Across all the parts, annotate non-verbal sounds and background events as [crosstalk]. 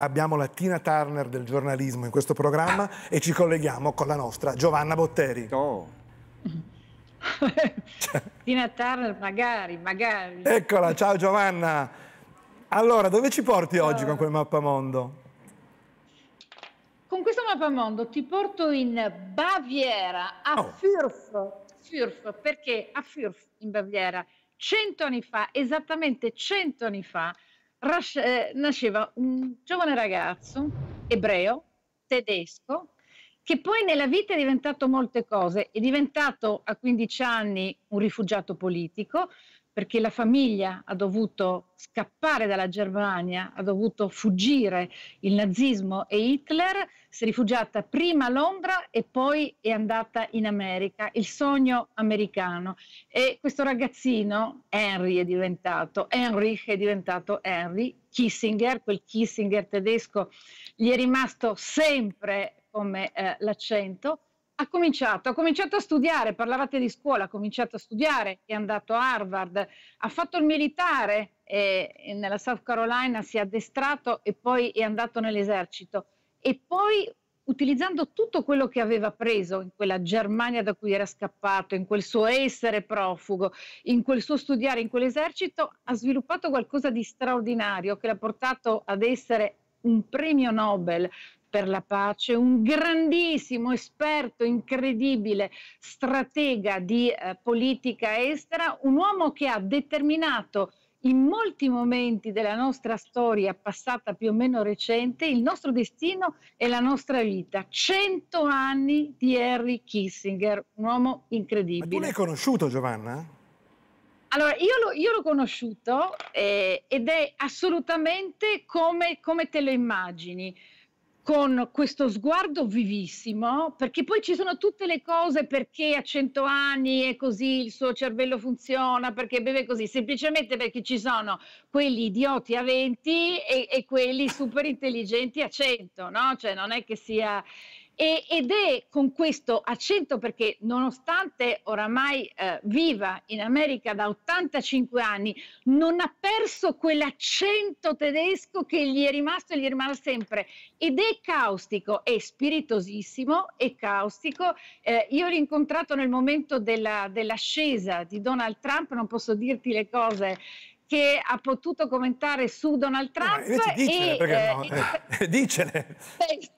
abbiamo la Tina Turner del giornalismo in questo programma e ci colleghiamo con la nostra Giovanna Botteri. Oh. [laughs] Tina Turner, magari, magari. Eccola, ciao Giovanna. Allora, dove ci porti ciao. oggi con quel mappamondo? Con questo mappamondo ti porto in Baviera, a oh. Fürth. Fürth, perché a Fürth, in Baviera, cento anni fa, esattamente cento anni fa, ras- eh, nasceva un giovane ragazzo ebreo, tedesco, che poi nella vita è diventato molte cose, è diventato a 15 anni un rifugiato politico, perché la famiglia ha dovuto scappare dalla Germania, ha dovuto fuggire il nazismo e Hitler, si è rifugiata prima a Londra e poi è andata in America, il sogno americano. E questo ragazzino, Henry è diventato, Henrich è diventato Henry, Kissinger, quel Kissinger tedesco, gli è rimasto sempre come eh, l'accento ha cominciato, ha cominciato a studiare, parlavate di scuola, ha cominciato a studiare, è andato a Harvard, ha fatto il militare eh, nella South Carolina, si è addestrato e poi è andato nell'esercito. E poi utilizzando tutto quello che aveva preso in quella Germania da cui era scappato, in quel suo essere profugo, in quel suo studiare, in quell'esercito, ha sviluppato qualcosa di straordinario che l'ha portato ad essere un premio Nobel, per la pace, un grandissimo esperto, incredibile stratega di eh, politica estera, un uomo che ha determinato in molti momenti della nostra storia passata più o meno recente il nostro destino e la nostra vita. Cento anni di Henry Kissinger, un uomo incredibile. Ma tu l'hai conosciuto Giovanna? Allora, io l'ho, conosciuto eh, ed è assolutamente come, come te lo immagini con questo sguardo vivissimo, perché poi ci sono tutte le cose perché a 100 anni è così, il suo cervello funziona, perché beve così, semplicemente perché ci sono quelli idioti a 20 e, e quelli super intelligenti a 100, no? Cioè non è che sia... E, ed è con questo accento perché nonostante oramai eh, viva in America da 85 anni, non ha perso quell'accento tedesco che gli è rimasto e gli rimane sempre. Ed è caustico, è spiritosissimo, è caustico. Eh, io l'ho incontrato nel momento della, dell'ascesa di Donald Trump, non posso dirti le cose che ha potuto commentare su Donald Trump. No, dicele, e, eh, no? Eh, dicele. [laughs]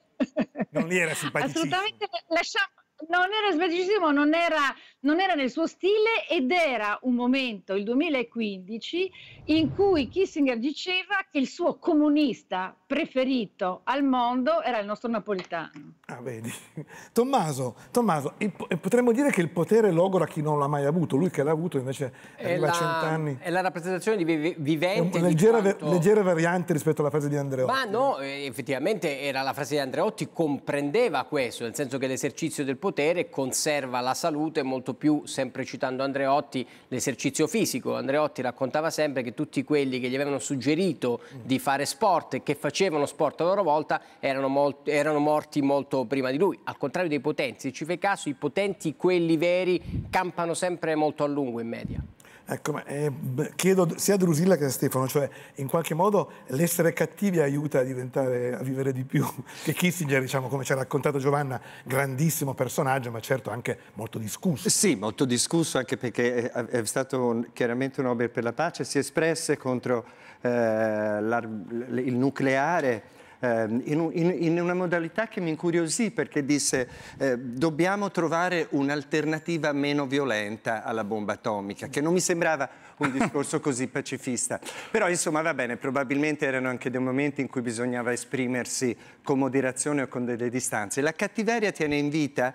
non era simpaticissimo. Assolutamente, lasciamo, non era simpaticissimo, non era, non era, nel suo stile ed era un momento, il 2015, in cui Kissinger diceva che il suo comunista preferito al mondo era il nostro napolitano. Ah, vedi. [laughs] Tommaso, Tommaso il, potremmo dire che il potere logora chi non l'ha mai avuto, lui che l'ha avuto invece è arriva la, a cent'anni. È la rappresentazione di vi, vivente. una leggera, quanto... leggera, variante rispetto alla frase di Andreotti. Ma no, effettivamente era la frase di Andreotti, comprendeva questo, nel senso che l'esercizio del potere conserva la salute molto più, sempre citando Andreotti, l'esercizio fisico. Andreotti raccontava sempre che tutti quelli che gli avevano suggerito di fare sport e che facevano sport a loro volta erano, molti, erano morti molto prima di lui, al contrario dei potenti, ci fai caso, i potenti, quelli veri, campano sempre molto a lungo in media. Ecco, ma, eh, chiedo sia a Drusilla che a Stefano, cioè in qualche modo l'essere cattivi aiuta a, diventare, a vivere di più [laughs] che Kissinger, diciamo, come ci ha raccontato Giovanna, grandissimo personaggio, ma certo anche molto discusso. Sì, molto discusso anche perché è, stato un, chiaramente un Nobel per la pace, si espresse contro eh, il nucleare eh, in, un, in, una modalità che mi incuriosì perché disse eh, dobbiamo trovare un'alternativa meno violenta alla bomba atomica, che non mi sembrava un [laughs] discorso così pacifista. Però insomma va bene, probabilmente erano anche dei momenti in cui bisognava esprimersi con moderazione o con delle distanze. La cattiveria tiene in vita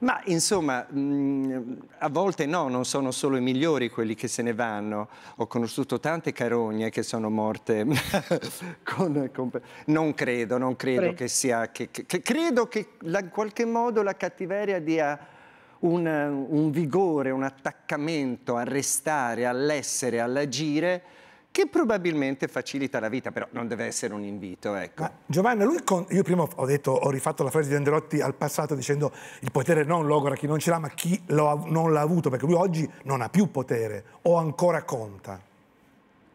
ma insomma, mh, mm, a volte no, non sono solo i migliori quelli che se ne vanno. Ho conosciuto tante carogne che sono morte. [laughs] con, con, non credo, non credo Pre. che sia... Che, che, credo che la, in qualche modo la cattiveria dia... Un, un vigore, un attaccamento a restare, all'essere, all'agire, che probabilmente facilita la vita, però non deve essere un invito. Ecco. Ma Giovanna, lui con... io prima ho, detto, ho rifatto la frase di Andreotti al passato dicendo il potere non logora chi non ce l'ha, ma chi ha... non l'ha avuto, perché lui oggi non ha più potere o ancora conta.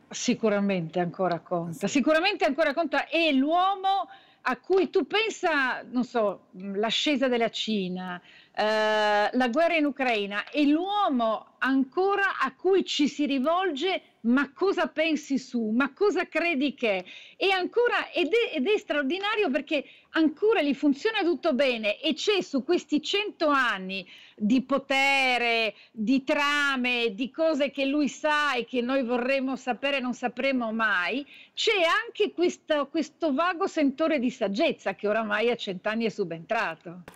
Sicuramente ancora conta, sicuramente ancora conta e l'uomo a cui tu pensa, non so, l'ascesa della Cina, eh, la guerra in Ucraina, è l'uomo ancora a cui ci si rivolge ma cosa pensi su, ma cosa credi che? è ancora, ed è, ed è straordinario perché ancora gli funziona tutto bene e c'è su questi cento anni di potere, di trame, di cose che lui sa e che noi vorremmo sapere e non sapremo mai, c'è anche questo, questo vago sentore di saggezza che oramai a cent'anni è subentrato.